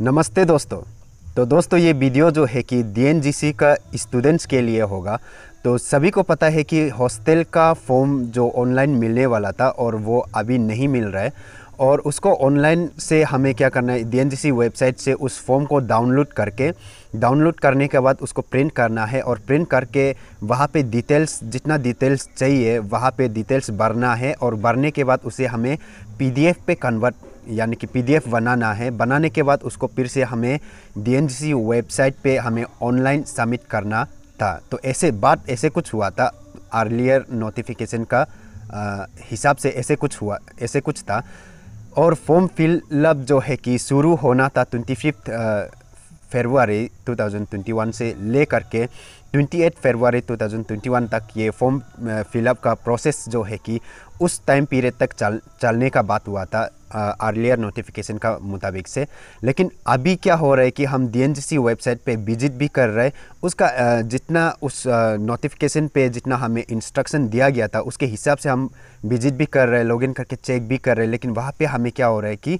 नमस्ते दोस्तों तो दोस्तों ये वीडियो जो है कि डी का स्टूडेंट्स के लिए होगा तो सभी को पता है कि हॉस्टल का फॉर्म जो ऑनलाइन मिलने वाला था और वो अभी नहीं मिल रहा है और उसको ऑनलाइन से हमें क्या करना है डी वेबसाइट से उस फॉर्म को डाउनलोड करके डाउनलोड करने के बाद उसको प्रिंट करना है और प्रिंट करके वहाँ पे डिटेल्स जितना डिटेल्स चाहिए वहाँ पे डिटेल्स भरना है और भरने के बाद उसे हमें पीडीएफ पे कन्वर्ट यानी कि पीडीएफ बनाना है बनाने के बाद उसको फिर से हमें डीएनसी वेबसाइट पे हमें ऑनलाइन सबमिट करना था तो ऐसे बात ऐसे कुछ हुआ था अर्लियर नोटिफिकेशन का हिसाब से ऐसे कुछ हुआ ऐसे कुछ था और फॉर्म फिलअप जो है कि शुरू होना था ट्वेंटी फिफ्थ फरवरी 2021 से ले करके 28 फरवरी 2021 तक ये फॉर्म फिलअप का प्रोसेस जो है कि उस टाइम पीरियड तक चल चलने का बात हुआ था अर्लियर नोटिफिकेशन का मुताबिक से लेकिन अभी क्या हो रहा है कि हम डी वेबसाइट पे विजिट भी कर रहे हैं उसका जितना उस नोटिफिकेशन पे जितना हमें इंस्ट्रक्शन दिया गया था उसके हिसाब से हम विजिट भी कर रहे हैं लॉगिन करके चेक भी कर रहे हैं लेकिन वहाँ पर हमें क्या हो रहा है कि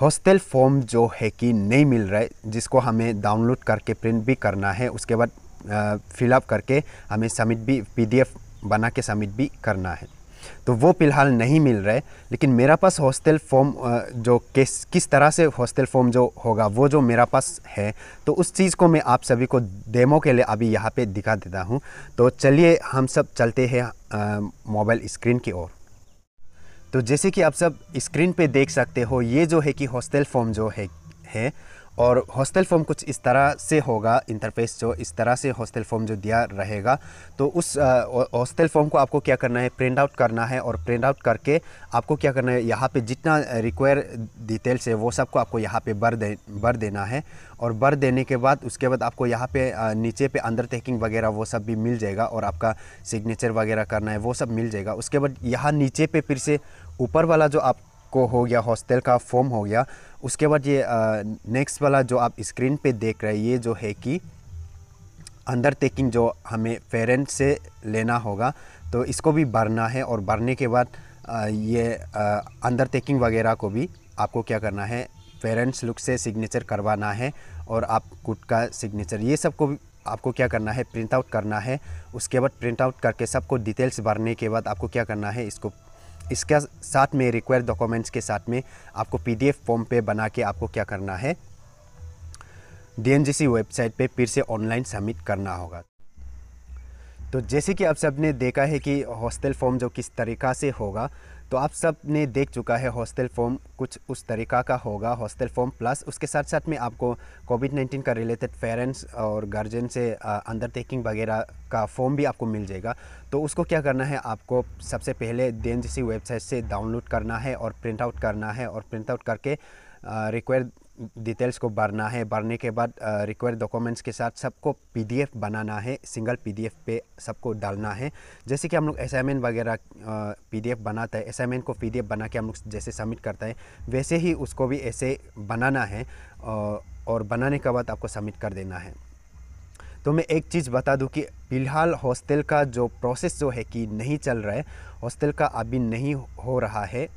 हॉस्टल फॉर्म जो है कि नहीं मिल रहा है जिसको हमें डाउनलोड करके प्रिंट भी करना है उसके बाद फिलअप करके हमें सबमिट भी पीडीएफ बना के सबमिट भी करना है तो वो फ़िलहाल नहीं मिल रहे लेकिन मेरा पास हॉस्टल फॉर्म जो किस किस तरह से हॉस्टल फॉर्म जो होगा वो जो मेरा पास है तो उस चीज़ को मैं आप सभी को डेमो के लिए अभी यहाँ पे दिखा देता हूँ तो चलिए हम सब चलते हैं मोबाइल स्क्रीन की ओर तो जैसे कि आप सब स्क्रीन पे देख सकते हो ये जो है कि हॉस्टल फॉर्म जो है है और हॉस्टल फॉर्म कुछ इस तरह से होगा इंटरफेस जो इस तरह से हॉस्टल फॉर्म जो दिया रहेगा तो उस हॉस्टल फॉर्म को आपको क्या करना है प्रिंट आउट करना है और प्रिंट आउट करके आपको क्या करना है यहाँ पे जितना रिक्वायर डिटेल्स है वो सब को आपको यहाँ पे भर दे भर देना है और भर देने के बाद उसके बाद आपको यहाँ पे नीचे पे अंडरटेकिंग वगैरह वो सब भी मिल जाएगा और आपका सिग्नेचर वगैरह करना है वो सब मिल जाएगा उसके बाद यहाँ नीचे पे फिर से ऊपर वाला जो आप को हो गया हॉस्टल का फॉर्म हो गया उसके बाद ये नेक्स्ट वाला जो आप स्क्रीन पे देख रहे हैं ये जो है कि टेकिंग जो हमें पेरेंट से लेना होगा तो इसको भी भरना है और भरने के बाद ये ये टेकिंग वगैरह को भी आपको क्या करना है पेरेंट्स लुक से सिग्नेचर करवाना है और आप खुद का सिग्नेचर ये सब को आपको क्या करना है प्रिंट आउट करना है उसके बाद प्रिंट आउट करके सबको डिटेल्स भरने के बाद आपको क्या करना है इसको इसके साथ में रिक्वायर डॉक्यूमेंट्स के साथ में आपको पीडीएफ फॉर्म पे बना के आपको क्या करना है डीएनजीसी वेबसाइट पे फिर से ऑनलाइन सबमिट करना होगा तो जैसे कि आप सबने देखा है कि हॉस्टल फॉर्म जो किस तरीका से होगा तो आप सब ने देख चुका है हॉस्टल फॉर्म कुछ उस तरीका का होगा हॉस्टल फॉर्म प्लस उसके साथ साथ में आपको कोविड नाइन्टीन का रिलेटेड पेरेंट्स और गार्जियन से अंडरटेकिंग वगैरह का फॉर्म भी आपको मिल जाएगा तो उसको क्या करना है आपको सबसे पहले देन वेबसाइट से डाउनलोड करना है और प्रिंट आउट करना है और प्रिंट आउट करके रिक्वायर डिटेल्स को भरना है भरने के बाद रिक्वायर्ड डॉक्यूमेंट्स के साथ सबको पीडीएफ बनाना है सिंगल पीडीएफ पे सबको डालना है जैसे कि हम लोग असाइनमेंट वगैरह पीडीएफ बनाता है असाइनमेंट को पीडीएफ बना के हम लोग जैसे सबमिट करता है वैसे ही उसको भी ऐसे बनाना है और बनाने के बाद आपको सबमिट कर देना है तो मैं एक चीज़ बता दूँ कि फ़िलहाल हॉस्टल का जो प्रोसेस जो है कि नहीं चल रहा है हॉस्टल का अभी नहीं हो रहा है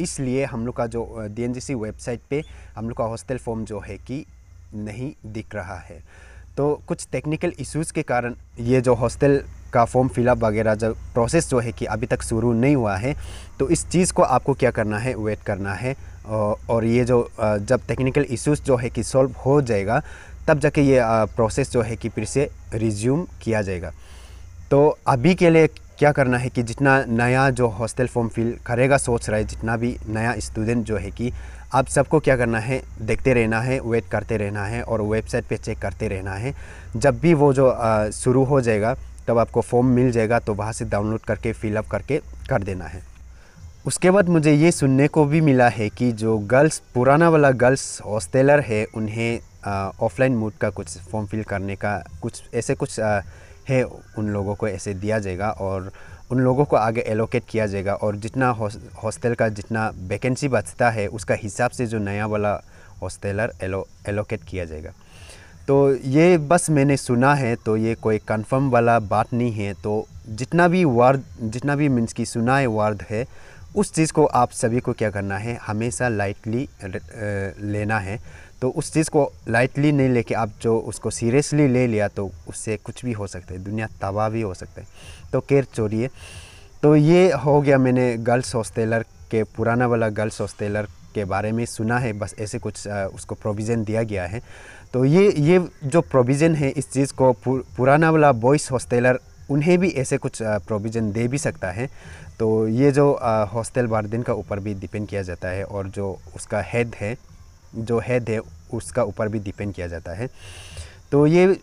इसलिए हम लोग का जो डी वेबसाइट पे हम लोग का हॉस्टल फॉर्म जो है कि नहीं दिख रहा है तो कुछ टेक्निकल इश्यूज़ के कारण ये जो हॉस्टल का फॉर्म फिलअप वगैरह जो प्रोसेस जो है कि अभी तक शुरू नहीं हुआ है तो इस चीज़ को आपको क्या करना है वेट करना है और ये जो जब टेक्निकल इश्यूज़ जो है कि सॉल्व हो जाएगा तब जाके ये प्रोसेस जो है कि फिर से रिज्यूम किया जाएगा तो अभी के लिए क्या करना है कि जितना नया जो हॉस्टल फॉर्म फिल करेगा सोच रहा है जितना भी नया स्टूडेंट जो है कि आप सबको क्या करना है देखते रहना है वेट करते रहना है और वेबसाइट पे चेक करते रहना है जब भी वो जो शुरू हो जाएगा तब आपको फॉर्म मिल जाएगा तो वहाँ से डाउनलोड करके फिलअप करके कर देना है उसके बाद मुझे ये सुनने को भी मिला है कि जो गर्ल्स पुराना वाला गर्ल्स हॉस्टेलर है उन्हें ऑफलाइन मोड का कुछ फॉर्म फिल करने का कुछ ऐसे कुछ है उन लोगों को ऐसे दिया जाएगा और उन लोगों को आगे एलोकेट किया जाएगा और जितना हॉस्टल का जितना वैकेंसी बचता है उसका हिसाब से जो नया वाला हॉस्टेलर एलो एलोकेट किया जाएगा तो ये बस मैंने सुना है तो ये कोई कंफर्म वाला बात नहीं है तो जितना भी वर्ड जितना भी मीन्स की सुना है है उस चीज़ को आप सभी को क्या करना है हमेशा लाइटली uh, लेना है तो उस चीज़ को लाइटली नहीं लेके आप जो उसको सीरियसली ले लिया तो उससे कुछ भी हो सकता है दुनिया तबाह भी हो सकता है तो केयर है तो ये हो गया मैंने गर्ल्स हॉस्टेलर के पुराना वाला गर्ल्स हॉस्टेलर के बारे में सुना है बस ऐसे कुछ उसको प्रोविज़न दिया गया है तो ये ये जो प्रोविज़न है इस चीज़ को पु, पुराना वाला बॉयज़ हॉस्टेलर उन्हें भी ऐसे कुछ प्रोविज़न दे भी सकता है तो ये जो हॉस्टल वार्डन का ऊपर भी डिपेंड किया जाता है और जो उसका हेड है जो हेड है उसका ऊपर भी डिपेंड किया जाता है तो ये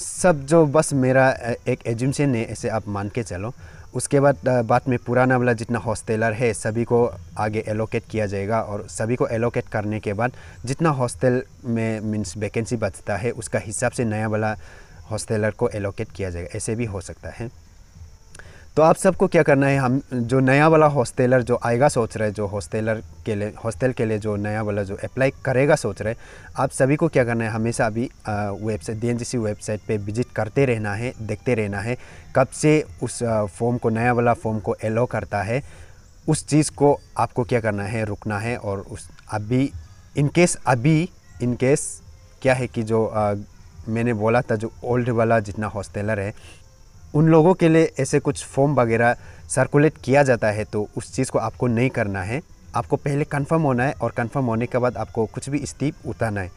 सब जो बस मेरा एक एजुमशन है ऐसे आप मान के चलो उसके बाद बाद में पुराना वाला जितना हॉस्टेलर है सभी को आगे एलोकेट किया जाएगा और सभी को एलोकेट करने के बाद जितना हॉस्टल में मीन्स वैकेंसी बचता है उसका हिसाब से नया वाला हॉस्टेलर को एलोकेट किया जाएगा ऐसे भी हो सकता है तो आप सबको क्या करना है हम जो नया वाला हॉस्टेलर जो आएगा सोच रहे जो हॉस्टेलर के लिए हॉस्टल के लिए जो नया वाला जो अप्लाई करेगा सोच रहे आप सभी को क्या करना है हमेशा अभी वेबसाइट डी वेबसाइट पे विजिट करते रहना है देखते रहना है कब से उस फॉर्म को नया वाला फॉर्म को एलो करता है उस चीज़ को आपको क्या करना है रुकना है और उस अभी इनकेस अभी इनकेस क्या है कि जो आ, मैंने बोला था जो ओल्ड वाला जितना हॉस्टेलर है उन लोगों के लिए ऐसे कुछ फॉर्म वगैरह सर्कुलेट किया जाता है तो उस चीज़ को आपको नहीं करना है आपको पहले कंफर्म होना है और कंफर्म होने के बाद आपको कुछ भी स्टीप उतारना है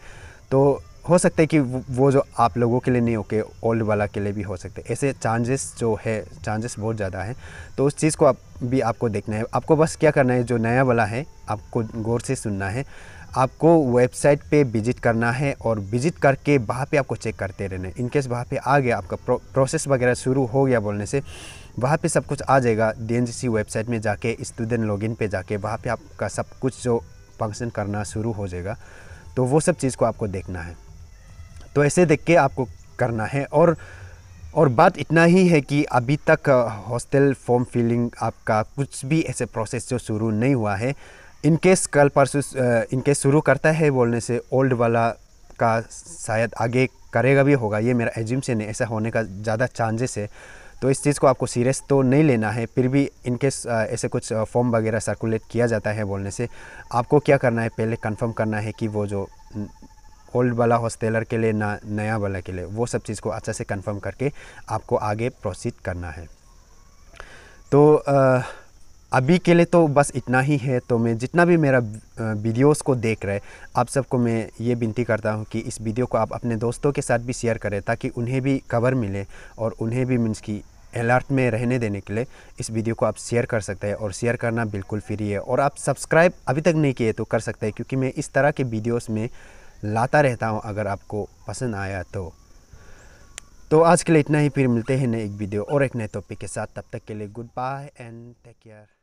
तो हो सकता है कि वो जो आप लोगों के लिए नहीं होके ओल्ड वाला के लिए भी हो सकते हैं ऐसे चांसेस जो है चांसेस बहुत ज़्यादा है तो उस चीज़ को आप भी आपको देखना है आपको बस क्या करना है जो नया वाला है आपको गौर से सुनना है आपको वेबसाइट पे विजिट करना है और विजिट करके वहाँ पे आपको चेक करते रहना है इनकेस वहाँ पे आ गया आपका प्रो, प्रोसेस वगैरह शुरू हो गया बोलने से वहाँ पे सब कुछ आ जाएगा डी वेबसाइट में जाके स्टूडेंट लॉगिन पे जाके वहाँ पे आपका सब कुछ जो फंक्शन करना शुरू हो जाएगा तो वो सब चीज़ को आपको देखना है तो ऐसे देख के आपको करना है और और बात इतना ही है कि अभी तक हॉस्टल फॉर्म फिलिंग आपका कुछ भी ऐसे प्रोसेस जो शुरू नहीं हुआ है इनकेस कल परसों इनकेस शुरू करता है बोलने से ओल्ड वाला का शायद आगे करेगा भी होगा ये मेरा एजिमसन है ऐसा होने का ज़्यादा चांसेस है तो इस चीज़ को आपको सीरियस तो नहीं लेना है फिर भी इनकेस ऐसे कुछ फॉर्म वगैरह सर्कुलेट किया जाता है बोलने से आपको क्या करना है पहले कंफर्म करना है कि वो जो ओल्ड वाला हॉस्टेलर के लिए ना नया वाला के लिए वो सब चीज़ को अच्छा से कंफर्म करके आपको आगे प्रोसीड करना है तो आ, अभी के लिए तो बस इतना ही है तो मैं जितना भी मेरा वीडियोस को देख रहे आप सबको मैं ये विनती करता हूँ कि इस वीडियो को आप अपने दोस्तों के साथ भी शेयर करें ताकि उन्हें भी कवर मिले और उन्हें भी मीन्स की अलर्ट में रहने देने के लिए इस वीडियो को आप शेयर कर सकते हैं और शेयर करना बिल्कुल फ्री है और आप सब्सक्राइब अभी तक नहीं किए तो कर सकते हैं क्योंकि मैं इस तरह के वीडियोस में लाता रहता हूं अगर आपको पसंद आया तो तो आज के लिए इतना ही फिर मिलते हैं नए एक वीडियो और एक नए टॉपिक के साथ तब तक के लिए goodbye and take care